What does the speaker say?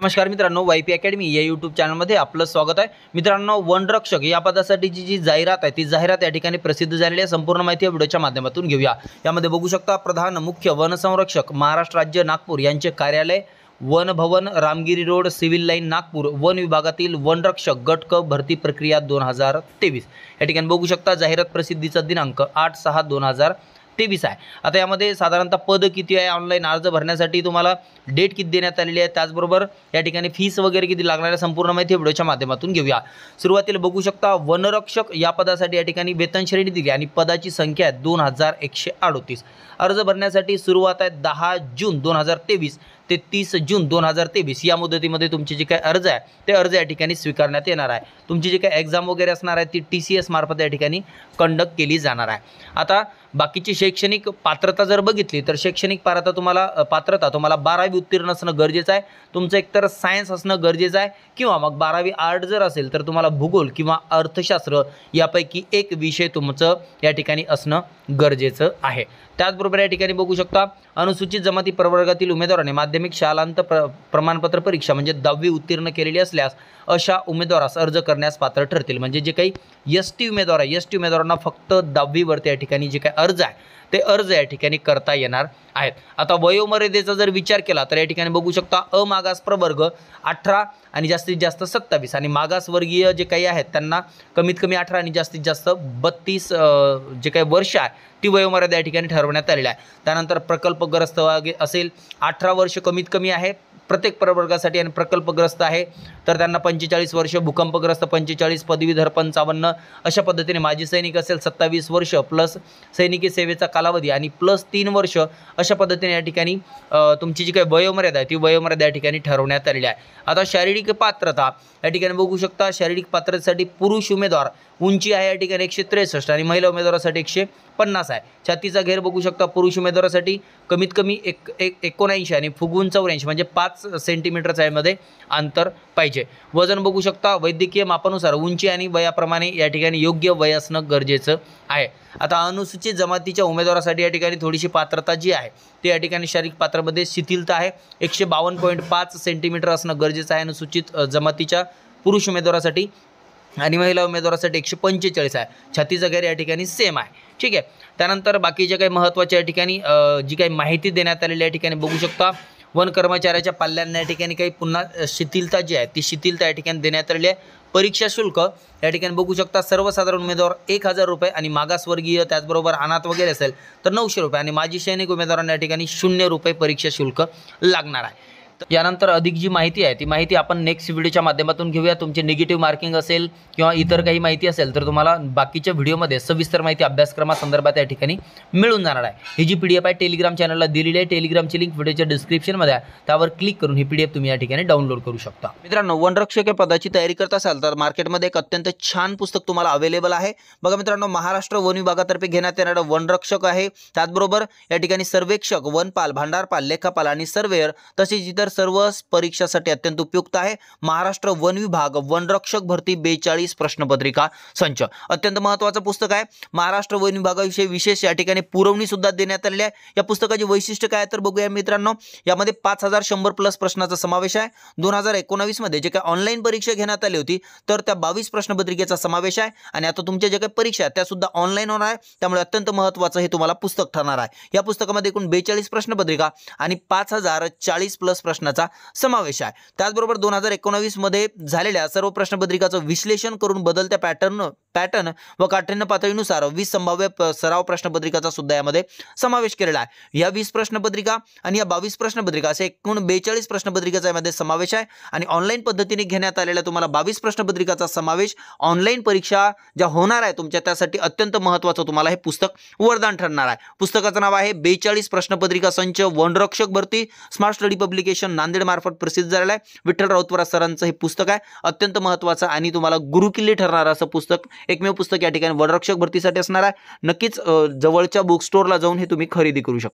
नमस्कार मित्रांनो Y P academy या यूट्यूब चॅनलमध्ये आपलं स्वागत आहे मित्रांनो वनरक्षक या पदासाठीची जी जाहिरात आहे ती जाहिरात या ठिकाणी प्रसिद्ध झालेली आहे संपूर्ण माहिती या व्हिडिओच्या माध्यमातून घेऊया यामध्ये बघू शकता प्रधान मुख्य वनसंरक्षक महाराष्ट्र राज्य नागपूर यांचे कार्यालय वन भवन Ramgiri road civil line Nagpur वन विभागातील वनरक्षक गट क भरती प्रक्रिया दोन हजार तेवीस या ठिकाणी बघू शकता जाहिरात प्रसिद्धीचा दिनांक आठ सहा दोन हजार तेवीस आहे आता यामध्ये साधारणतः पद किती आहे ऑनलाईन अर्ज भरण्यासाठी तुम्हाला डेट किती देण्यात आलेली आहे त्याचबरोबर या ठिकाणी फीस वगैरे किती लागणार आहे संपूर्ण माहिती व्हिडिओच्या माध्यमातून घेऊया सुरुवातीला बघू शकता वनरक्षक या पदासाठी या ठिकाणी वेतन श्रेणी दिली आणि पदाची संख्या आहे दोन हजार एकशे अर्ज भरण्यासाठी सुरुवात आहे दहा जून दोन हजार तेवीस ते तीस जून दोन हजार तेवीस या मुदतीमध्ये तुमची जी काही अर्ज आहे ते अर्ज या ठिकाणी स्वीकारण्यात येणार आहे तुमची जी काही एक्झाम वगैरे असणार आहे ती टी सी एस मार्फत या ठिकाणी कंडक्ट केली जाणार आहे आता बाकीची शैक्षणिक पात्रता जर बघितली तर शैक्षणिक पात्रता तुम्हाला पात्रता तुम्हाला बारावी उत्तीर्ण असणं गरजेचं आहे तुमचं एकतर सायन्स असणं गरजेचं आहे किंवा मग बारावी आर्ट जर असेल तर तुम्हाला भूगोल किंवा अर्थशास्त्र यापैकी एक विषय तुमचं या ठिकाणी असणं गरजेचं आहे त्याचबरोबर या ठिकाणी बघू शकता अनुसूचित जमाती प्रवर्गातील उमेदवाराने माध्यम माध्यमिक शालांत प्र प्रमाणपत्र परीक्षा म्हणजे दहावी उत्तीर्ण केलेली असल्यास अशा उमेदवारास अर्ज करण्यास पात्र ठरतील म्हणजे जे काही एस टी उमेदवार आहे एस टी उमेदवारांना फक्त दहावीवरती या ठिकाणी जे काही अर्ज आहे ते अर्ज या ठिकाणी करता येणार आहेत आता वयोमर्यादेचा जर विचार केला तर या ठिकाणी बघू शकता अ मागास प्रवर्ग अठरा आणि जास्तीत जास्त सत्तावीस आणि मागासवर्गीय जे काही आहेत त्यांना कमीत कमी अठरा आणि जास्तीत जास्त बत्तीस जे काही वर्ष आहे ती वयोमर्यादा या ठिकाणी ठरवण्यात आलेली आहे त्यानंतर प्रकल्पग्रस्त असेल अठरा वर्ष कमी कमीत कमी आहे प्रत्येक प्रवर्गासाठी आणि प्रकल्पग्रस्त आहे तर त्यांना पंचेचाळीस वर्ष भूकंपग्रस्त पंचेचाळीस पदवीधर पंचावन्न अशा पद्धतीने माजी सैनिक असेल सत्तावीस वर्ष प्लस सैनिकी सेवेचा कालावधी आणि प्लस तीन वर्ष अशा पद्धतीने या ठिकाणी तुमची जी काही वयोमर्यादा आहे ती वयोमर्यादा या ठिकाणी ठरवण्यात आलेली आहे आता शारीरिक पात्रता या ठिकाणी बघू शकता शारीरिक पात्रतेसाठी पुरुष उमेदवार उंची आहे या ठिकाणी एकशे त्रेसष्ट आणि महिला उमेदवारासाठी एकशे पन्नास आहे छातीचा घेर बघू शकता पुरुष उमेदवारासाठी कमीत कमी एक एकोणऐंशी आणि फुगून चौऱ्याऐंशी म्हणजे पाच पाच सेंटीमीटरच्या मध्ये अंतर पाहिजे वजन बघू शकता वैद्यकीय मापानुसार उंची आणि वयाप्रमाणे या ठिकाणी योग्य वय असणं गरजेचं आहे आता अनुसूचित जमातीच्या उमेदवारासाठी या ठिकाणी थोडीशी पात्रता जी आहे ते या ठिकाणी शारीरिक पात्रामध्ये शिथिलता आहे एकशे बावन्न पॉईंट पाच सेंटीमीटर असणं गरजेचं आहे अनुसूचित जमातीच्या पुरुष उमेदवारासाठी आणि महिला उमेदवारासाठी एकशे पंचेचाळीस आहे छातीचा गैर या ठिकाणी सेम आहे ठीक आहे त्यानंतर बाकीच्या काही महत्त्वाच्या या ठिकाणी जी काही माहिती देण्यात आलेली या ठिकाणी बघू शकता वन कर्मचाऱ्याच्या पाल्यांना या ठिकाणी काही पुन्हा शिथिलता जी आहे ती शिथिलता या ठिकाणी देण्यात आली आहे परीक्षा शुल्क या ठिकाणी बघू शकता सर्वसाधारण उमेदवार एक हजार रुपये आणि मागासवर्गीय त्याचबरोबर अनाथ वगैरे असेल तर नऊशे रुपये आणि माजी सैनिक उमेदवारांना या ठिकाणी शून्य रुपये परीक्षा शुल्क लागणार आहे यानंतर अधिक जी माहिती आहे ती माहिती आपण नेक्स्ट व्हिडिओच्या माध्यमातून घेऊया तुमचे निगेटिव्ह मार्किंग असेल किंवा इतर काही माहिती असेल तर तुम्हाला बाकीच्या व्हिडिओमध्ये सविस्तर माहिती अभ्यासक्रमासंदर्भात या ठिकाणी मिळून जाणार आहे ही जी पी डी एफ आहे टेलिग्राम चॅनलला दिलेली आहे टेलिग्रामची लिंक व्हिडिओच्या डिस्क्रिप्शनमध्ये आहे त्यावर क्लिक करून ही पी डी एफ तुम्ही या ठिकाणी डाउनलोड करू शकता मित्रांनो वनरक्षक या पदाची तयारी करत असाल तर मार्केटमध्ये एक अत्यंत छान पुस्तक तुम्हाला अवेलेबल आहे बघा मित्रांनो महाराष्ट्र वन विभागातर्फे घेण्यात येणारं वनरक्षक आहे त्याचबरोबर या ठिकाणी सर्वेक्षक वनपाल भांडारपाल लेखापाल आणि सर्वेअर तसेच इतर सर्व परीक्षासाठी अत्यंत उपयुक्त आहे महाराष्ट्र वन विभाग वनरक्षक भरती बेचाळीस प्रश्नपत्रिका संच अत्यंत महत्त्वाचं पुस्तक आहे महाराष्ट्र वन विभागाविषयी विशेष या ठिकाणी पुरवणी सुद्धा देण्यात आली आहे या पुस्तकाची वैशिष्ट्य काय तर बघूया मित्रांनो यामध्ये पाच हजार प्लस प्रश्नाचा समावेश आहे दोन हजार जे काही ऑनलाईन परीक्षा घेण्यात आली होती तर त्या बावीस प्रश्नपत्रिकेचा समावेश आहे आणि आता तुमच्या ज्या काही परीक्षा आहेत त्या सुद्धा ऑनलाईन होणार आहे त्यामुळे अत्यंत महत्त्वाचं हे तुम्हाला पुस्तक ठरणार आहे या पुस्तकामध्ये एकूण बेचाळीस प्रश्नपत्रिका आणि पाच हजार चाळीस प्लस प्रश्नाचा समावेश आहे त्याचबरोबर दोन हजार एकोणावीसमध्ये झालेल्या सर्व प्रश्नपत्रिकाचं विश्लेषण करून बदलत्या पॅटर्न पॅटर्न व काठिण्य पातळीनुसार वीस संभाव्य सराव प्रश्नपत्रिकाचा सुद्धा यामध्ये समावेश केलेला आहे या वीस प्रश्नपत्रिका आणि या बावीस प्रश्नपत्रिका असे एकूण बेचाळीस प्रश्नपत्रिकाचा यामध्ये समावेश आहे आणि ऑनलाईन पद्धतीने घेण्यात आलेल्या तुम्हाला बावीस प्रश्नपत्रिकाचा समावेश ऑनलाईन परीक्षा ज्या होणार आहे तुमच्या त्यासाठी अत्यंत महत्त्वाचं तुम्हाला हे पुस्तक वरदान ठरणार आहे पुस्तकाचं नाव आहे बेचाळीस प्रश्नपत्रिका संच वनरक्षक भरती स्मार्ट स्टडी पब्लिकेशन नांदेड मार्फत प्रसिद्ध झालेलं आहे विठ्ठल राऊतपुरा सरांचं हे पुस्तक आहे अत्यंत महत्वाचं आणि तुम्हाला गुरुकिल्ली ठरणार असं पुस्तक एकमेव पुस्तक या ठिकाणी वररक्षक भरतीसाठी असणार आहे नक्कीच जवळच्या बुक स्टोअरला जाऊन हे तुम्ही खरेदी करू शकता